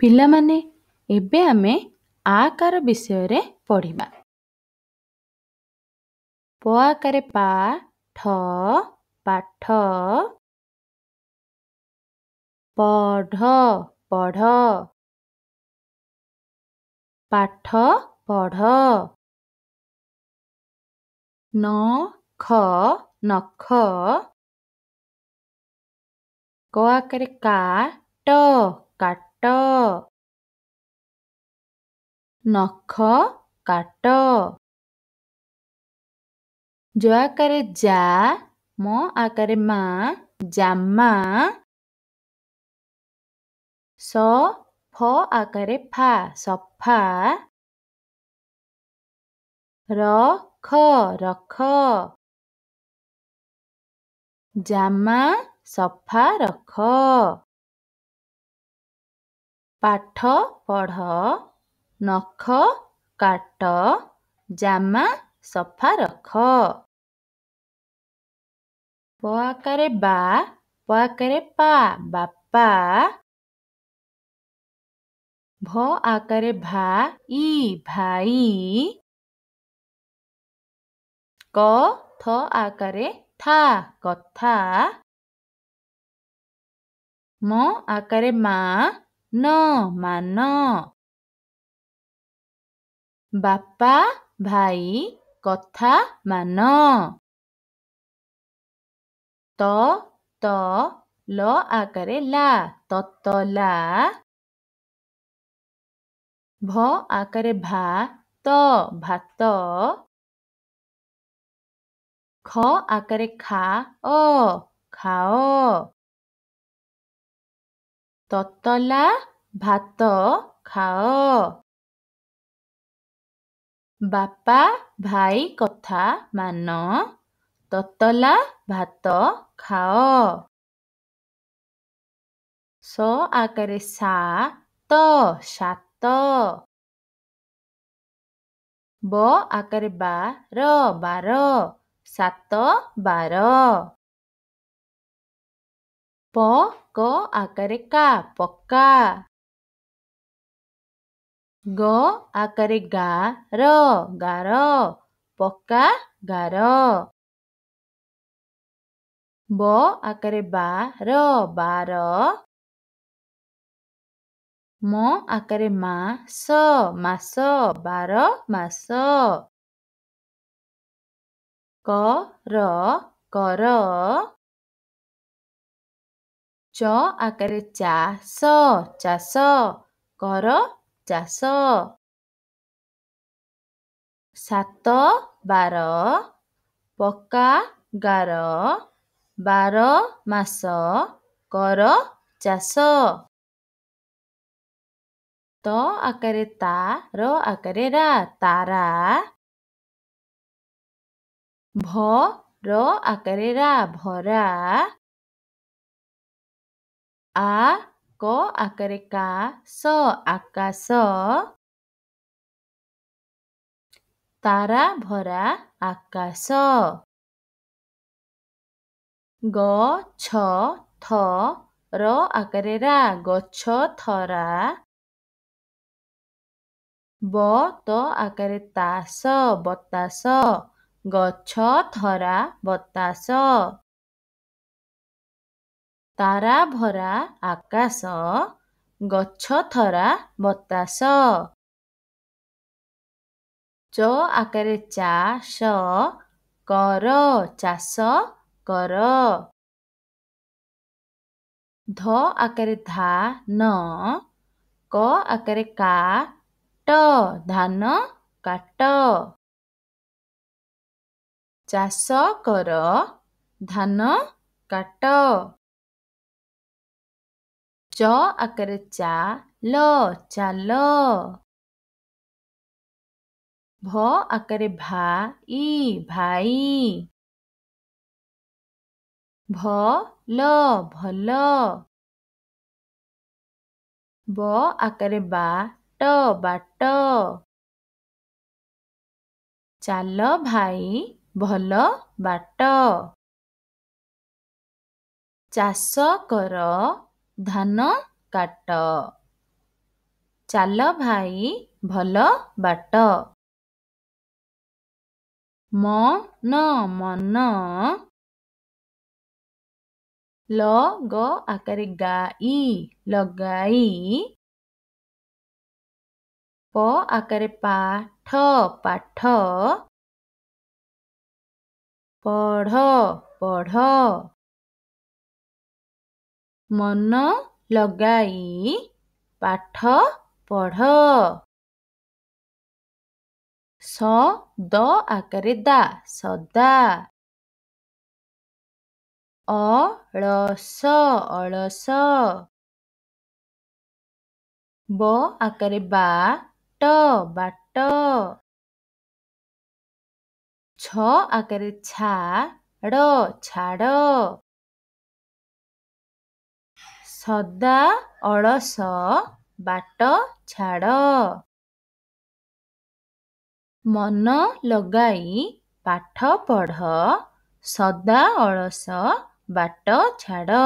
ପିଲାମାନେ ଏବେ ଆମେ ଆକାର ବିଷୟରେ ପଢ଼ିବା ପ ଆକାରେ ପାଠ ପାଠ ପଢ ପଢ ପାଠ ପଢ ନ ଖ ନଖ କ ଆକାରେ କାଟ କାଟ ନଖ କାଟ ଯ ଆକାରେ ଯା ମ ଆକାରେ ମା ଜାମା ସ ଫ ଆକାରେ ଫା ସଫା ର ରଖ ଜାମା ସଫା ରଖ ପାଠ ପଢ଼ ନଖ କାଟ ଜାମା ସଫା ରଖ ପ ଆକାରେ ବା ପ ଆକାରେ ପା ବାପା ଭ ଆକାରେ ଭା ଇ ଭାଇ କ ଥ ଆକାରେ ଥା କଥା ମ ଆକାରେ ମା ନ ମାନ ବାପା ଭାଇ କଥା ମାନ ତ ତ ଲ ଆକାରେ ଲା ତତ ଲା ଭ ଆକାରେ ଭା ତ ଭାତ ଖ ଆକାରେ ଖା ଅ ଖାଅ ତତଲା ଭାତ ଖାଅ। ବାପା ଭାଇ କଥା ମାନ, ତତଲା ଭାତ ଖାଅ। ସ ଆଗରେ ସା ତ ସାତ। ବ ଆକାରେ ବା ର ବାର, ସାତ ବାର। Po ko akare ka, pokka. Go akare ga, ro, garo. Pokka, garo. Bo akare ba, ro, baro. Mo akare ma, so, maso, baro, maso. Ko, ro, koro. ଚ ଆକାରରେ ଚାଷ ଚାଷ କର ଚାଷ ସାତ ବାର ପକ୍କା ଗାର ବାର ମାସ କର ଚାଷ ତ ଆକାରରେ ତାର ଆକାରରେ ରା ତାରା ଭ ର ଆକାରରେ ରା ଭରା a ko akare ka so akaso tara bhara akaso ଗ ଛ ଥ ର ଆକାରେ ରା ଗଛ ଥରା ବ ତ ଆକାରେ ତାସ ବତାସ ଗଛ ଥରା ବତାସ ତାରା ଭରା ଆକାଶ ଗଛ ଥରା ବତାସ ଚ ଆକାରେ ଚାଷ କର ଚାଷ କର ଧ ଆକାରେ ଧାନ କ ଆକାରେ କାଟ ଧାନ କାଟ ଚାଷ କର ଧାନ କାଟ ଚ ଆକାରରେ ଚାଲ ଭା ଇ ଭାଇ ଭ ବା ଟ ଭାଇ ଭଲ ବାଟ ଚାଷ କର ଧାନ କାଟ ଚାଲ ଭାଇ ଭଲ ବାଟ ମନ ମନ ଲ ଗ ଆକାରେ ଗାଇ ଲଗାଇ ପ ଆକାରେ ପାଠ ପାଠ ପଢ଼ ପଢ଼ ମନ ଲଗାଇ ପାଠ ପଢ଼ ସ ଦ ଆକାରେ ଦା ସଦା ଅଳସ ଅଳସ ବ ଆକାରେ ବା ଟ ବାଟ ଛ ଆକାରେ ଛା ଛାଡ଼ ସଦା ଅଳସ ବାଟ ଛାଡ଼ ମନ ଲଗାଇ ପାଠ ପଢ଼ ସଦା ଅଳସ ବାଟ ଛାଡ଼